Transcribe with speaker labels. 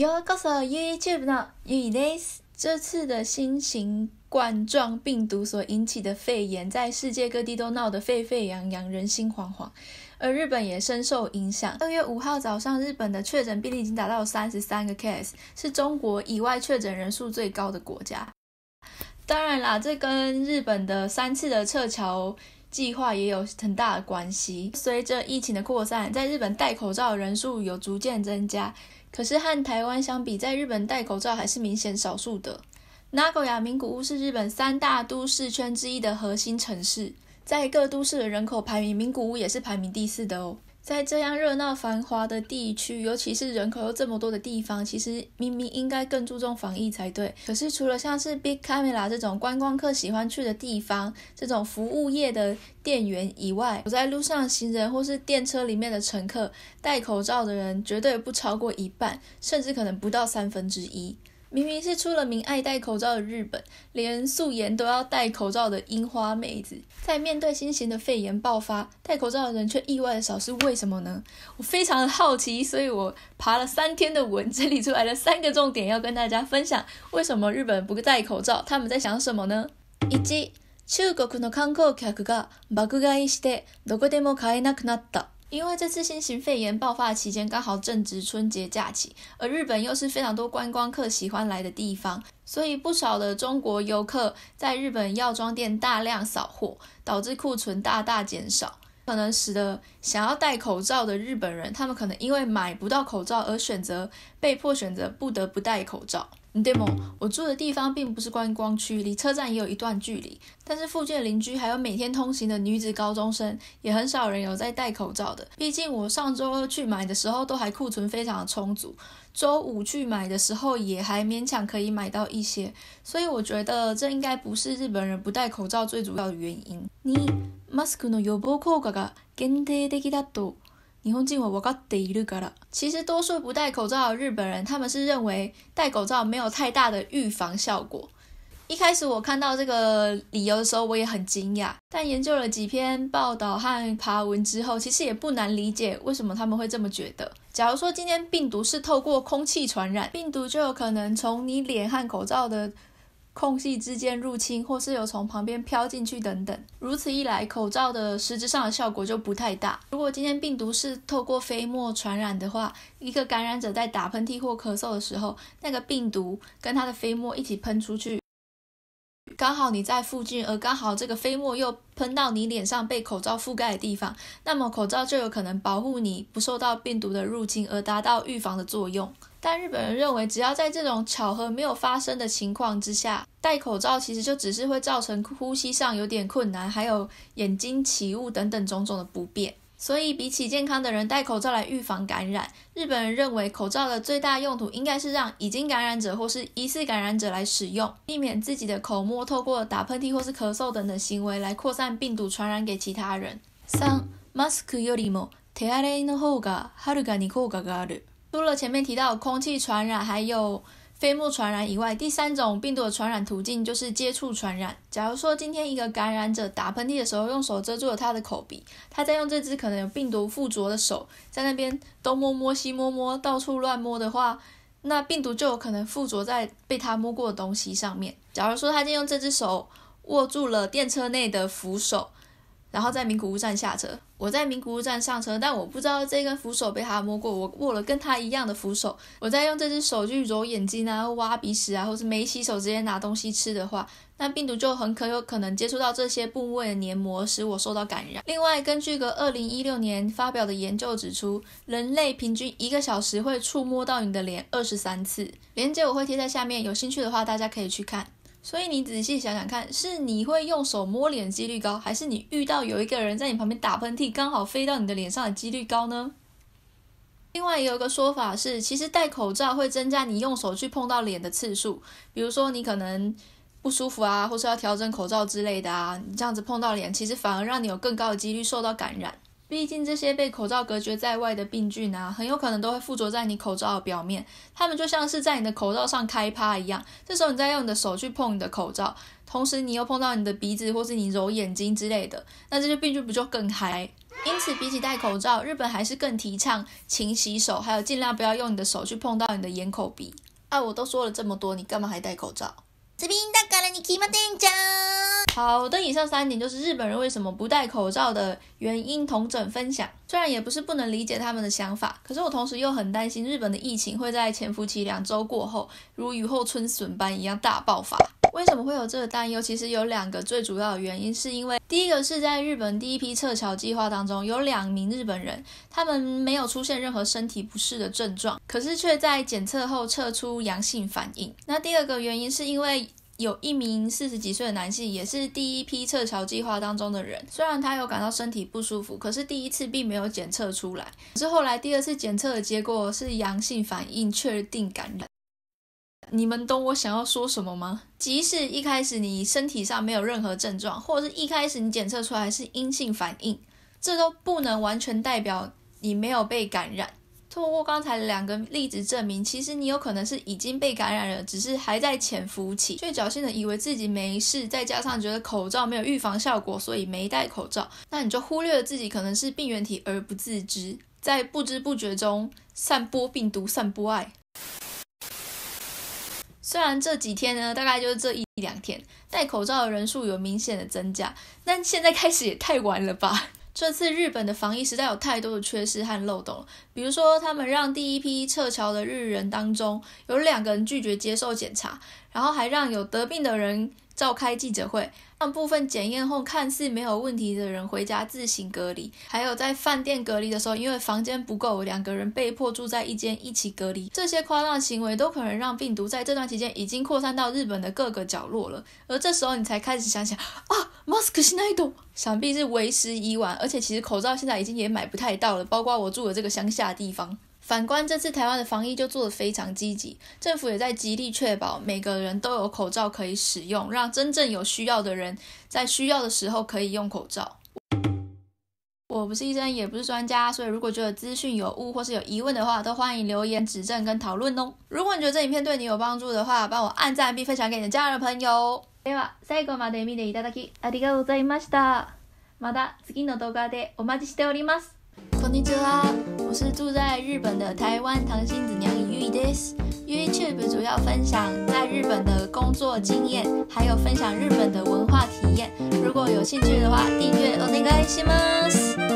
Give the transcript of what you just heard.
Speaker 1: Yo，告诉 YouTube 呢，i s 这次的新型冠状病毒所引起的肺炎，在世界各地都闹得沸沸扬扬，人心惶惶，而日本也深受影响。二月五号早上，日本的确诊病例已经达到三十三个 case，是中国以外确诊人数最高的国家。当然啦，这跟日本的三次的撤侨。计划也有很大的关系。随着疫情的扩散，在日本戴口罩的人数有逐渐增加，可是和台湾相比，在日本戴口罩还是明显少数的。Nagoya 名古屋是日本三大都市圈之一的核心城市，在各都市的人口排名，名古屋也是排名第四的哦。在这样热闹繁华的地区，尤其是人口又这么多的地方，其实明明应该更注重防疫才对。可是，除了像是 Big c a m e r a 这种观光客喜欢去的地方，这种服务业的店员以外，走在路上行人或是电车里面的乘客，戴口罩的人绝对不超过一半，甚至可能不到三分之一。明明是出了名爱戴口罩的日本，连素颜都要戴口罩的樱花妹子，在面对新型的肺炎爆发，戴口罩的人却意外的少，是为什么呢？我非常的好奇，所以我爬了三天的文，整理出来了三个重点要跟大家分享。为什么日本不戴口罩？他们在想什么呢？一，中国光客が爆買いしてどこでも買えなくなった。因为这次新型肺炎爆发期间，刚好正值春节假期，而日本又是非常多观光客喜欢来的地方，所以不少的中国游客在日本药妆店大量扫货，导致库存大大减少，可能使得想要戴口罩的日本人，他们可能因为买不到口罩而选择被迫选择不得不戴口罩。demo，我住的地方并不是观光区，离车站也有一段距离。但是附近的邻居还有每天通行的女子高中生，也很少人有在戴口罩的。毕竟我上周二去买的时候，都还库存非常充足；周五去买的时候，也还勉强可以买到一些。所以我觉得这应该不是日本人不戴口罩最主要的原因。其实，多数不戴口罩的日本人，他们是认为戴口罩没有太大的预防效果。一开始我看到这个理由的时候，我也很惊讶。但研究了几篇报道和爬文之后，其实也不难理解为什么他们会这么觉得。假如说今天病毒是透过空气传染，病毒就有可能从你脸和口罩的。空隙之间入侵，或是有从旁边飘进去等等。如此一来，口罩的实质上的效果就不太大。如果今天病毒是透过飞沫传染的话，一个感染者在打喷嚏或咳嗽的时候，那个病毒跟他的飞沫一起喷出去。刚好你在附近，而刚好这个飞沫又喷到你脸上被口罩覆盖的地方，那么口罩就有可能保护你不受到病毒的入侵，而达到预防的作用。但日本人认为，只要在这种巧合没有发生的情况之下，戴口罩其实就只是会造成呼吸上有点困难，还有眼睛起雾等等种种的不便。所以，比起健康的人戴口罩来预防感染，日本人认为口罩的最大用途应该是让已经感染者或是疑似感染者来使用，避免自己的口沫透过打喷嚏或是咳嗽等等行为来扩散病毒传染给其他人。三，musku y u r i teire no hoga h a u g a ni koga g a 除了前面提到空气传染，还有。飞沫传染以外，第三种病毒的传染途径就是接触传染。假如说今天一个感染者打喷嚏的时候用手遮住了他的口鼻，他在用这只可能有病毒附着的手在那边东摸摸西摸摸，到处乱摸的话，那病毒就有可能附着在被他摸过的东西上面。假如说他天用这只手握住了电车内的扶手。然后在名古屋站下车，我在名古屋站上车，但我不知道这根扶手被他摸过，我握了跟他一样的扶手。我在用这只手去揉眼睛啊、挖鼻屎啊，或是没洗手直接拿东西吃的话，那病毒就很可有可能接触到这些部位的黏膜，使我受到感染。另外，根据个2016年发表的研究指出，人类平均一个小时会触摸到你的脸23次。链接我会贴在下面，有兴趣的话大家可以去看。所以你仔细想想看，是你会用手摸脸几率高，还是你遇到有一个人在你旁边打喷嚏，刚好飞到你的脸上的几率高呢？另外也有一个说法是，其实戴口罩会增加你用手去碰到脸的次数，比如说你可能不舒服啊，或是要调整口罩之类的啊，你这样子碰到脸，其实反而让你有更高的几率受到感染。毕竟这些被口罩隔绝在外的病菌啊，很有可能都会附着在你口罩的表面。它们就像是在你的口罩上开趴一样。这时候你再用你的手去碰你的口罩，同时你又碰到你的鼻子，或是你揉眼睛之类的，那这些病菌不就更嗨？因此，比起戴口罩，日本还是更提倡勤洗手，还有尽量不要用你的手去碰到你的眼、口、鼻。啊，我都说了这么多，你干嘛还戴口罩？这边好的，以上三点就是日本人为什么不戴口罩的原因。同枕分享，虽然也不是不能理解他们的想法，可是我同时又很担心日本的疫情会在潜伏期两周过后，如雨后春笋般一样大爆发。为什么会有这个担忧？其实有两个最主要的原因，是因为第一个是在日本第一批撤侨计划当中，有两名日本人，他们没有出现任何身体不适的症状，可是却在检测后测出阳性反应。那第二个原因是因为。有一名四十几岁的男性，也是第一批撤侨计划当中的人。虽然他有感到身体不舒服，可是第一次并没有检测出来。可是后来第二次检测的结果是阳性反应，确定感染。你们懂我想要说什么吗？即使一开始你身体上没有任何症状，或者是一开始你检测出来是阴性反应，这都不能完全代表你没有被感染。通过刚才两个例子证明，其实你有可能是已经被感染了，只是还在潜伏期，却侥幸的以为自己没事。再加上觉得口罩没有预防效果，所以没戴口罩，那你就忽略了自己可能是病原体而不自知，在不知不觉中散播病毒，散播爱。虽然这几天呢，大概就是这一两天，戴口罩的人数有明显的增加，但现在开始也太晚了吧。这次日本的防疫实在有太多的缺失和漏洞比如说他们让第一批撤侨的日人当中有两个人拒绝接受检查，然后还让有得病的人。召开记者会，让部分检验后看似没有问题的人回家自行隔离；还有在饭店隔离的时候，因为房间不够，两个人被迫住在一间一起隔离。这些夸张行为都可能让病毒在这段期间已经扩散到日本的各个角落了。而这时候你才开始想想啊，mask 是那一朵，想必是为时已晚。而且其实口罩现在已经也买不太到了，包括我住的这个乡下地方。反观这次台湾的防疫就做得非常积极，政府也在极力确保每个人都有口罩可以使用，让真正有需要的人在需要的时候可以用口罩。我不是医生，也不是专家，所以如果觉得资讯有误或是有疑问的话，都欢迎留言指正跟讨论哦。如果你觉得这影片对你有帮助的话，帮我按赞并分享给你的家人朋友。は最後まで見ていただきありがとうございました。また次の動画でお待ちしております。こんにちは。我是住在日本的台湾唐心子娘ゆーです。YouTube 主要分享在日本的工作经验，还有分享日本的文化体验。如果有兴趣的话，订阅お願いします。